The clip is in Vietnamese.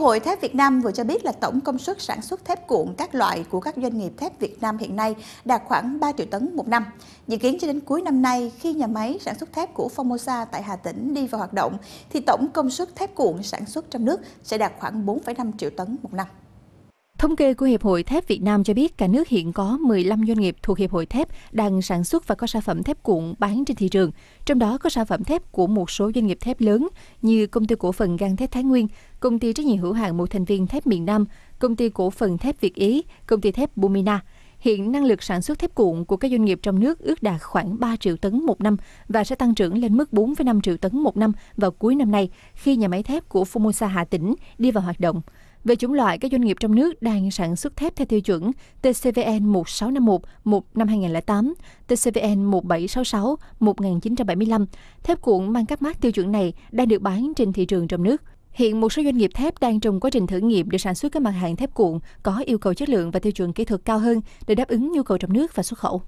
hội Thép Việt Nam vừa cho biết là tổng công suất sản xuất thép cuộn các loại của các doanh nghiệp thép Việt Nam hiện nay đạt khoảng 3 triệu tấn một năm. Dự kiến cho đến cuối năm nay, khi nhà máy sản xuất thép của Formosa tại Hà Tĩnh đi vào hoạt động, thì tổng công suất thép cuộn sản xuất trong nước sẽ đạt khoảng 4,5 triệu tấn một năm. Thống kê của Hiệp hội Thép Việt Nam cho biết cả nước hiện có 15 doanh nghiệp thuộc Hiệp hội Thép đang sản xuất và có sản phẩm thép cuộn bán trên thị trường. Trong đó có sản phẩm thép của một số doanh nghiệp thép lớn như Công ty cổ phần gang thép Thái Nguyên, Công ty trách nhiệm hữu hạn một thành viên thép miền Nam, Công ty cổ phần thép Việt Ý, Công ty thép Bumina. Hiện năng lực sản xuất thép cuộn của các doanh nghiệp trong nước ước đạt khoảng 3 triệu tấn một năm và sẽ tăng trưởng lên mức 4,5 triệu tấn một năm vào cuối năm nay khi nhà máy thép của Formosa Hà Tĩnh đi vào hoạt động. Về chủng loại, các doanh nghiệp trong nước đang sản xuất thép theo tiêu chuẩn TCVN 1651 1 năm 2008, TCVN 1766 1975. Thép cuộn mang các mát tiêu chuẩn này đang được bán trên thị trường trong nước. Hiện một số doanh nghiệp thép đang trong quá trình thử nghiệm để sản xuất các mặt hàng thép cuộn có yêu cầu chất lượng và tiêu chuẩn kỹ thuật cao hơn để đáp ứng nhu cầu trong nước và xuất khẩu.